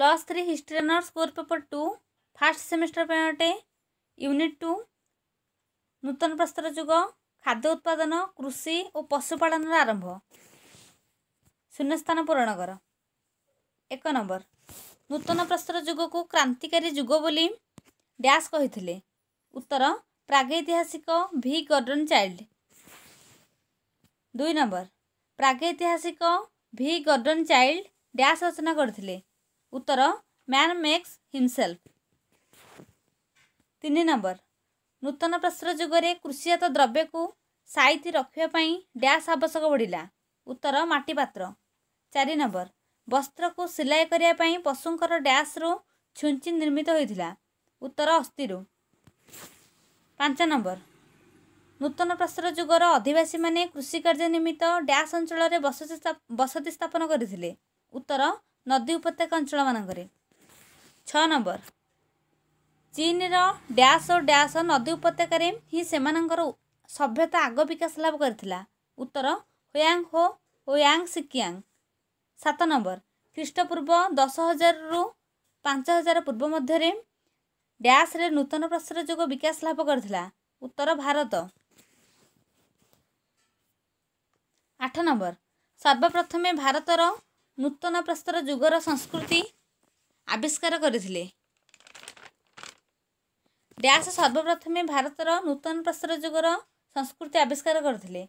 plus three history honours score paper two first semester ପାଇଁ ଅଟେ unit two ନୂତନ ପ୍ରସ୍ତର ଯୁଗ ଖାଦ୍ୟ ଉତ୍ପାଦନ କୃଷି ଓ ପଶୁପାଳନର ଆରମ୍ଭ ଶୂନ୍ୟସ୍ଥାନ ପୂରଣ କର ଏକ ନମ୍ବର ନୂତନ ପ୍ରସ୍ତର ଯୁଗକୁ କ୍ରାନ୍ତିକାରୀ ଯୁଗ ବୋଲି ଡ୍ୟାସ୍ କହିଥିଲେ ଉତ୍ତର ପ୍ରାଗୈତିହାସିକ ଭି ଗର୍ଡ଼ନ ଚାଇଲ୍ଡ ଦୁଇ ନମ୍ବର ପ୍ରାଗୈତିହାସିକ ଭି ଗର୍ଡ଼ନ ଚାଇଲ୍ଡ ଡ୍ୟାସ୍ ରଚନା କରିଥିଲେ ଉତ୍ତର ମ୍ୟାନ୍ ମେକ୍ସ ହିମସେଲ୍ଫ ତିନି ନମ୍ବର ନୂତନ ପ୍ରଶ୍ର ଯୁଗରେ କୃଷିଜାତ ଦ୍ରବ୍ୟକୁ ସାଇତି ରଖିବା ପାଇଁ ଡ୍ୟାସ୍ ଆବଶ୍ୟକ ବଢ଼ିଲା ଉତ୍ତର ମାଟି ପାତ୍ର ଚାରି ନମ୍ବର ବସ୍ତ୍ରକୁ ସିଲାଇ କରିବା ପାଇଁ ପଶୁଙ୍କର ଡ୍ୟାସ୍ରୁ ଛୁଞ୍ଚି ନିର୍ମିତ ହୋଇଥିଲା ଉତ୍ତର ଅସ୍ଥିରୁ ପାଞ୍ଚ ନମ୍ବର ନୂତନ ପ୍ରଶ୍ର ଯୁଗର ଅଧିବାସୀମାନେ କୃଷି କାର୍ଯ୍ୟ ନିମିତ୍ତ ଡ୍ୟାସ୍ ଅଞ୍ଚଳରେ ବସତି ବସତି ସ୍ଥାପନ କରିଥିଲେ ଉତ୍ତର ନଦୀ ଉପତ୍ୟକା ଅଞ୍ଚଳମାନଙ୍କରେ ଛଅ ନମ୍ବର ଚୀନର ଡ୍ୟାସ୍ ଓ ଡ୍ୟାସ୍ ନଦୀ ଉପତ୍ୟକାରେ ହିଁ ସେମାନଙ୍କର ସଭ୍ୟତା ଆଗ ବିକାଶ ଲାଭ କରିଥିଲା ଉତ୍ତର ହୋୟାଙ୍ଗ ହୋ ଓ ୟାଙ୍ଗ ସିକିଆଙ୍ଗ ସାତ ନମ୍ବର ଖ୍ରୀଷ୍ଟପୂର୍ବ ଦଶ ହଜାରରୁ ପାଞ୍ଚ ହଜାର ପୂର୍ବ ମଧ୍ୟରେ ଡ୍ୟାସ୍ରେ ନୂତନ ପ୍ରସ୍ତର ଯୋଗ ବିକାଶ ଲାଭ କରିଥିଲା ଉତ୍ତର ଭାରତ ଆଠ ନମ୍ବର ସର୍ବପ୍ରଥମେ ଭାରତର ନୂତନ ପ୍ରସ୍ତର ଯୁଗର ସଂସ୍କୃତି ଆବିଷ୍କାର କରିଥିଲେ ଡ୍ୟାସ ସର୍ବପ୍ରଥମେ ଭାରତର ନୂତନ ପ୍ରସ୍ତର ଯୁଗର ସଂସ୍କୃତି ଆବିଷ୍କାର କରିଥିଲେ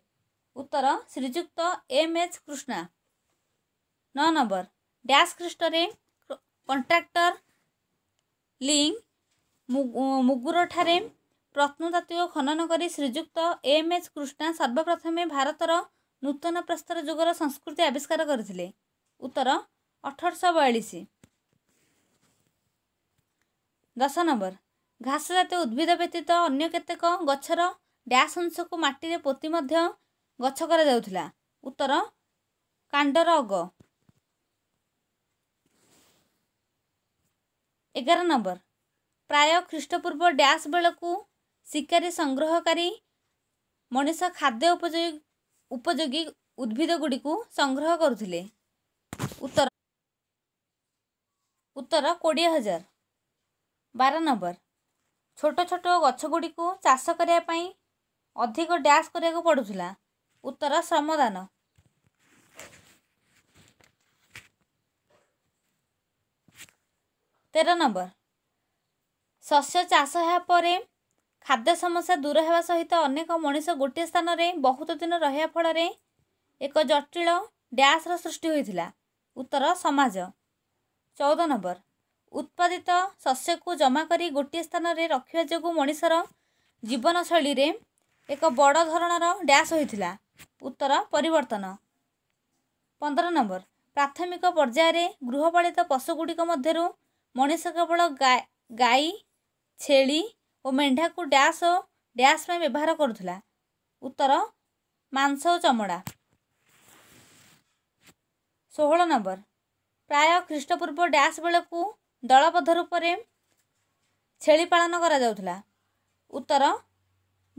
ଉତ୍ତର ଶ୍ରୀଯୁକ୍ତ ଏମ୍ ଏଚ୍ କୃଷ୍ଣା ନଅ ନମ୍ବର ଡ୍ୟାସ୍ ଖ୍ରୀଷ୍ଟରେ କଣ୍ଟ୍ରାକ୍ଟର ଲିଙ୍ଗ ମୁଗୁରଠାରେ ପ୍ରତ୍ନତାତ୍ତ୍ୱିକ ଖନନ କରି ଶ୍ରୀଯୁକ୍ତ ଏମ୍ ଏଚ୍ କୃଷ୍ଣା ସର୍ବପ୍ରଥମେ ଭାରତର ନୂତନ ପ୍ରସ୍ତର ଯୁଗର ସଂସ୍କୃତି ଆବିଷ୍କାର କରିଥିଲେ ଉତ୍ତର ଅଠରଶହ ବୟାଳିଶ ଦଶ ନମ୍ବର ଘାସ ଜାତୀୟ ଉଦ୍ଭିଦ ବ୍ୟତୀତ ଅନ୍ୟ କେତେକ ଗଛର ଡ୍ୟାସ ଅଂଶକୁ ମାଟିରେ ପୋତି ମଧ୍ୟ ଗଛ କରାଯାଉଥିଲା ଉତ୍ତର କାଣ୍ଡର ଅଗ ଏଗାର ନମ୍ବର ପ୍ରାୟ ଖ୍ରୀଷ୍ଟପୂର୍ବ ଡ୍ୟାସ ବେଳକୁ ଶିକାରୀ ସଂଗ୍ରହକାରୀ ମଣିଷ ଖାଦ୍ୟ ଉପଯୋଗୀ ଉପଯୋଗୀ ଉଦ୍ଭିଦ ଗୁଡ଼ିକୁ ସଂଗ୍ରହ କରୁଥିଲେ ଉତ୍ତର ଉତ୍ତର କୋଡ଼ିଏ ହଜାର ବାର ନମ୍ବର ଛୋଟ ଛୋଟ ଗଛ ଗୁଡ଼ିକୁ ଚାଷ କରିବା ପାଇଁ ଅଧିକ ଡ୍ୟାସ୍ କରିବାକୁ ପଡ଼ୁଥିଲା ଉତ୍ତର ଶ୍ରମଦାନ ତେର ନମ୍ବର ଶସ୍ୟ ଚାଷ ହେବା ପରେ ଖାଦ୍ୟ ସମସ୍ୟା ଦୂର ହେବା ସହିତ ଅନେକ ମଣିଷ ଗୋଟିଏ ସ୍ଥାନରେ ବହୁତ ଦିନ ରହିବା ଫଳରେ ଏକ ଜଟିଳ ଡ୍ୟାସ୍ର ସୃଷ୍ଟି ହୋଇଥିଲା ଉତ୍ତର ସମାଜ ଚଉଦ ନମ୍ବର ଉତ୍ପାଦିତ ଶସ୍ୟକୁ ଜମା କରି ଗୋଟିଏ ସ୍ଥାନରେ ରଖିବା ଯୋଗୁଁ ମଣିଷର ଜୀବନଶୈଳୀରେ ଏକ ବଡ଼ ଧରଣର ଡ୍ୟାସ୍ ହୋଇଥିଲା ଉତ୍ତର ପରିବର୍ତ୍ତନ ପନ୍ଦର ନମ୍ବର ପ୍ରାଥମିକ ପର୍ଯ୍ୟାୟରେ ଗୃହପାଳିତ ପଶୁଗୁଡ଼ିକ ମଧ୍ୟରୁ ମଣିଷ କେବଳ ଗାଈ ଛେଳି ଓ ମେଣ୍ଢାକୁ ଡ୍ୟାସ୍ ଓ ଡ୍ୟାସ୍ ପାଇଁ ବ୍ୟବହାର କରୁଥିଲା ଉତ୍ତର ମାଂସ ଓ ଚମଡ଼ା ଷୋହଳ ନମ୍ବର ପ୍ରାୟ ଖ୍ରୀଷ୍ଟପୂର୍ବ ଡ୍ୟାସ୍ ବେଳକୁ ଦଳବଦ୍ଧ ରୂପରେ ଛେଳି ପାଳନ କରାଯାଉଥିଲା ଉତ୍ତର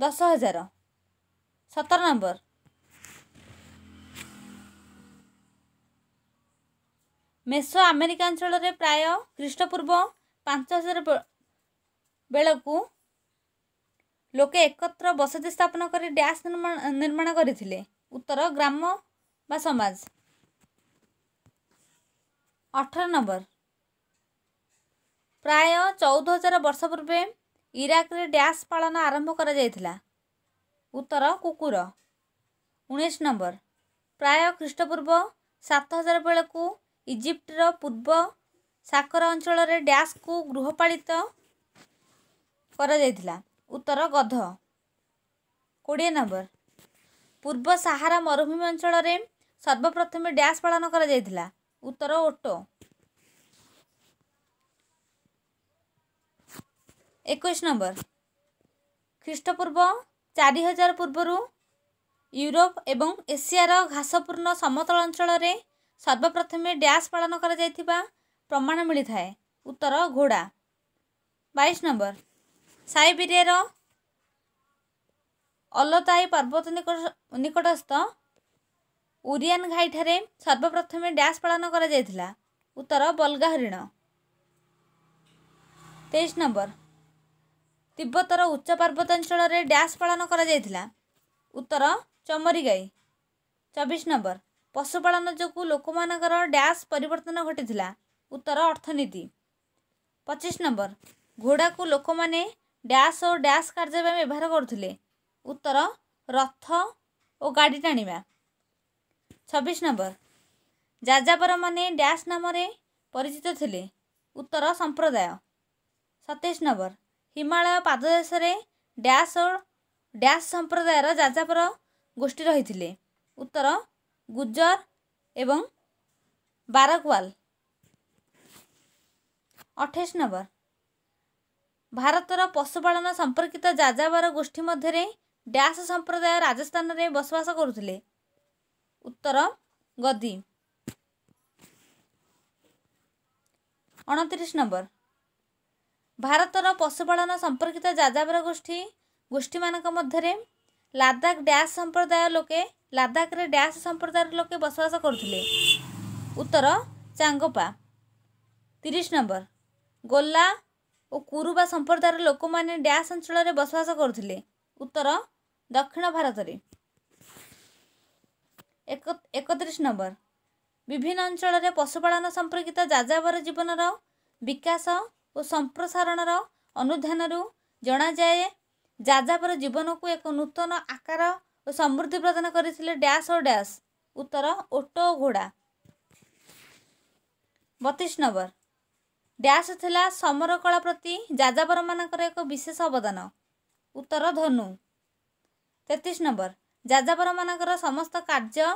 ଦଶ ହଜାର ସତର ନମ୍ବର ମେସୋ ଆମେରିକା ଅଞ୍ଚଳରେ ପ୍ରାୟ ଖ୍ରୀଷ୍ଟପୂର୍ବ ପାଞ୍ଚ ହଜାର ବେଳକୁ ଲୋକେ ଏକତ୍ର ବସତି ସ୍ଥାପନ କରି ଡ୍ୟାସ୍ ନିର୍ମାଣ କରିଥିଲେ ଉତ୍ତର ଗ୍ରାମ ବା ସମାଜ ଅଠର ନମ୍ବର ପ୍ରାୟ ଚଉଦ ହଜାର ବର୍ଷ ପୂର୍ବେ ଇରାକରେ ଡ୍ୟାସ୍ ପାଳନ ଆରମ୍ଭ କରାଯାଇଥିଲା ଉତ୍ତର କୁକୁର ଉଣେଇଶ ନମ୍ବର ପ୍ରାୟ ଖ୍ରୀଷ୍ଟପୂର୍ବ ସାତ ହଜାର ବେଳକୁ ଇଜିପ୍ଟର ପୂର୍ବ ସାକର ଅଞ୍ଚଳରେ ଡ୍ୟାସ୍କୁ ଗୃହପାଳିତ କରାଯାଇଥିଲା ଉତ୍ତର ଗଧ କୋଡ଼ିଏ ନମ୍ବର ପୂର୍ବ ସାହାରା ମରୁଭୂମି ଅଞ୍ଚଳରେ ସର୍ବପ୍ରଥମେ ଡ୍ୟାସ୍ ପାଳନ କରାଯାଇଥିଲା ଉତ୍ତର ଓଟ ଏକୋଇଶ ନମ୍ବର ଖ୍ରୀଷ୍ଟପୂର୍ବ ଚାରି ହଜାର ପୂର୍ବରୁ ୟୁରୋପ ଏବଂ ଏସିଆର ଘାସପୂର୍ଣ୍ଣ ସମତଳ ଅଞ୍ଚଳରେ ସର୍ବପ୍ରଥମେ ଡ୍ୟାସ୍ ପାଳନ କରାଯାଇଥିବା ପ୍ରମାଣ ମିଳିଥାଏ ଉତ୍ତର ଘୋଡ଼ା ବାଇଶ ନମ୍ବର ସାଇବେରିଆର ଅଲତାଇ ପର୍ବତ ନିକଟସ୍ଥ ଉରିଆନ ଘାଇଠାରେ ସର୍ବପ୍ରଥମେ ଡ୍ୟାସ୍ ପାଳନ କରାଯାଇଥିଲା ଉତ୍ତର ବଲଗା ହରିଣ ତେଇଶ ନମ୍ବର ତିବ୍ବତର ଉଚ୍ଚ ପାର୍ବତାଞ୍ଚଳରେ ଡ୍ୟାସ୍ ପାଳନ କରାଯାଇଥିଲା ଉତ୍ତର ଚମରି ଗାଈ ଚବିଶ ନମ୍ବର ପଶୁପାଳନ ଯୋଗୁଁ ଲୋକମାନଙ୍କର ଡ୍ୟାସ୍ ପରିବର୍ତ୍ତନ ଘଟିଥିଲା ଉତ୍ତର ଅର୍ଥନୀତି ପଚିଶ ନମ୍ବର ଘୋଡ଼ାକୁ ଲୋକମାନେ ଡ୍ୟାସ୍ ଓ ଡ୍ୟାସ୍ କାର୍ଯ୍ୟ ପାଇଁ ବ୍ୟବହାର କରୁଥିଲେ ଉତ୍ତର ରଥ ଓ ଗାଡ଼ି ଟାଣିବା ଛବିଶ ନମ୍ବର ଯାଯାବରମାନେ ଡ୍ୟାସ୍ ନାମରେ ପରିଚିତ ଥିଲେ ଉତ୍ତର ସମ୍ପ୍ରଦାୟ ସତେଇଶ ନମ୍ବର ହିମାଳୟ ପାଦଦେଶରେ ଡ୍ୟାସ୍ ଓ ଡ୍ୟାସ୍ ସମ୍ପ୍ରଦାୟର ଯାଯାବର ଗୋଷ୍ଠୀ ରହିଥିଲେ ଉତ୍ତର ଗୁଜର ଏବଂ ବାରକୱାଲ ଅଠେଇଶ ନମ୍ବର ଭାରତର ପଶୁପାଳନ ସମ୍ପର୍କିତ ଯାଯାବର ଗୋଷ୍ଠୀ ମଧ୍ୟରେ ଡ୍ୟାସ୍ ସମ୍ପ୍ରଦାୟ ରାଜସ୍ଥାନରେ ବସବାସ କରୁଥିଲେ ଉତ୍ତର ଗଦୀ ଅଣତିରିଶ ନମ୍ବର ଭାରତର ପଶୁପାଳନ ସମ୍ପର୍କିତ ଯାଯାବର ଗୋଷ୍ଠୀ ଗୋଷ୍ଠୀମାନଙ୍କ ମଧ୍ୟରେ ଲାଦାଖ ଡ୍ୟାସ୍ ସମ୍ପ୍ରଦାୟ ଲୋକେ ଲାଦାଖରେ ଡ୍ୟାସ୍ ସମ୍ପ୍ରଦାୟର ଲୋକେ ବସବାସ କରୁଥିଲେ ଉତ୍ତର ଚାଙ୍ଗପା ତିରିଶ ନମ୍ବର ଗୋଲା ଓ କୁରୁବା ସମ୍ପ୍ରଦାୟର ଲୋକମାନେ ଡ୍ୟାସ୍ ଅଞ୍ଚଳରେ ବସବାସ କରୁଥିଲେ ଉତ୍ତର ଦକ୍ଷିଣ ଭାରତରେ ଏକତିରିଶ ନମ୍ବର ବିଭିନ୍ନ ଅଞ୍ଚଳରେ ପଶୁପାଳନ ସମ୍ପର୍କିତ ଯାଯାବର ଜୀବନର ବିକାଶ ଓ ସମ୍ପ୍ରସାରଣର ଅନୁଧ୍ୟାନରୁ ଜଣାଯାଏ ଯାଯାବର ଜୀବନକୁ ଏକ ନୂତନ ଆକାର ଓ ସମୃଦ୍ଧି ପ୍ରଦାନ କରିଥିଲେ ଡ୍ୟାସ୍ ଓ ଡ୍ୟାସ୍ ଉତ୍ତର ଓଟୋ ଓ ଘୋଡ଼ା ବତିଶ ନମ୍ବର ଡ୍ୟାସ୍ ଥିଲା ସମର କଳା ପ୍ରତି ଯାଯାବରମାନଙ୍କର ଏକ ବିଶେଷ ଅବଦାନ ଉତ୍ତର ଧନୁ ତେତିଶ ନମ୍ବର ଯାଯାବରମାନଙ୍କର ସମସ୍ତ କାର୍ଯ୍ୟ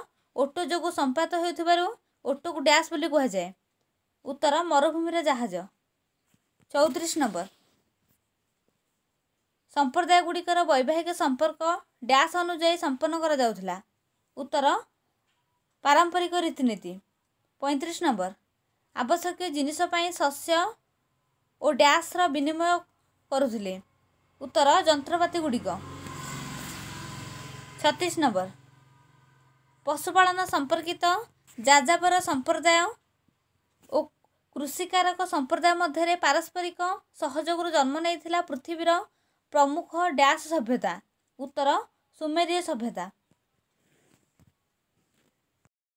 ଓଟୋ ଯୋଗୁଁ ସମ୍ପାଦିତ ହେଉଥିବାରୁ ଓଟୋକୁ ଡ୍ୟାସ୍ ବୋଲି କୁହାଯାଏ ଉତ୍ତର ମରୁଭୂମିର ଜାହାଜ ଚଉତିରିଶ ନମ୍ବର ସମ୍ପ୍ରଦାୟ ଗୁଡ଼ିକର ବୈବାହିକ ସମ୍ପର୍କ ଡ୍ୟାସ୍ ଅନୁଯାୟୀ ସମ୍ପନ୍ନ କରାଯାଉଥିଲା ଉତ୍ତର ପାରମ୍ପରିକ ରୀତିନୀତି ପଇଁତିରିଶ ନମ୍ବର ଆବଶ୍ୟକୀୟ ଜିନିଷ ପାଇଁ ଶସ୍ୟ ଓ ଡ୍ୟାସ୍ର ବିନିମୟ କରୁଥିଲେ ଉତ୍ତର ଯନ୍ତ୍ରପାତି ଗୁଡ଼ିକ ଛତିଶ ନମ୍ବର ପଶୁପାଳନ ସମ୍ପର୍କିତ ଯାଯାବର ସମ୍ପ୍ରଦାୟ ଓ କୃଷିକାରକ ସମ୍ପ୍ରଦାୟ ମଧ୍ୟରେ ପାରସ୍ପରିକ ସହଯୋଗରୁ ଜନ୍ମ ନେଇଥିଲା ପୃଥିବୀର ପ୍ରମୁଖ ଡ୍ୟାସ୍ ସଭ୍ୟତା ଉତ୍ତର ସୁମେରୀୟ ସଭ୍ୟତା